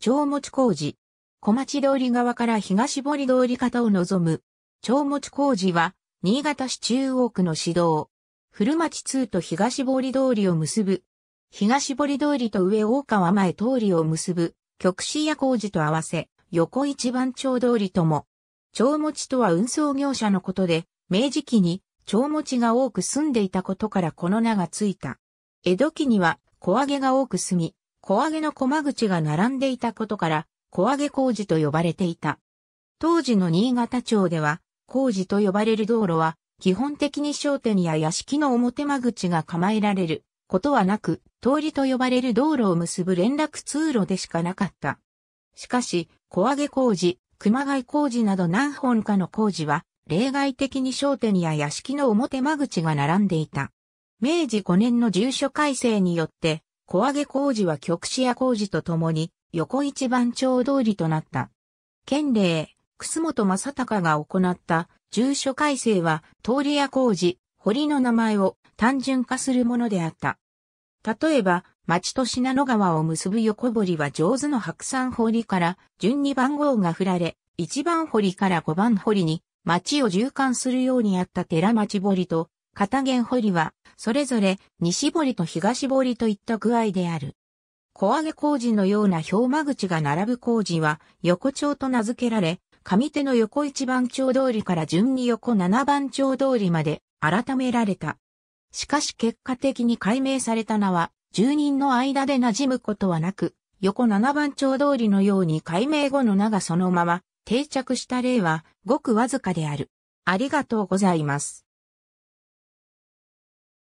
長持工事。小町通り側から東堀通り方を望む。長持工事は、新潟市中央区の市道。古町通と東堀通りを結ぶ。東堀通りと上大川前通りを結ぶ。極市や工事と合わせ、横一番町通りとも。長持とは運送業者のことで、明治期に長持が多く住んでいたことからこの名がついた。江戸期には小揚げが多く住み、小揚げの駒口が並んでいたことから、小揚げ工事と呼ばれていた。当時の新潟町では、工事と呼ばれる道路は、基本的に商店や屋敷の表間口が構えられることはなく、通りと呼ばれる道路を結ぶ連絡通路でしかなかった。しかし、小揚げ工事、熊谷工事など何本かの工事は、例外的に商店や屋敷の表間口が並んでいた。明治5年の住所改正によって、小上工事は極視屋工事とともに、横一番町通りとなった。県令、楠本正隆が行った住所改正は通り屋工事、堀の名前を単純化するものであった。例えば、町と品野川を結ぶ横堀は上手の白山堀から順に番号が振られ、1番堀から5番堀に町を循環するようにあった寺町堀と片源堀はそれぞれ西堀と東堀といった具合である。小揚げ工事のような氷間口が並ぶ工事は横丁と名付けられ、上手の横一番町通りから順に横七番町通りまで改められた。しかし結果的に解明された名は、住人の間で馴染むことはなく、横七番町通りのように解明後の名がそのまま定着した例はごくわずかである。ありがとうございます。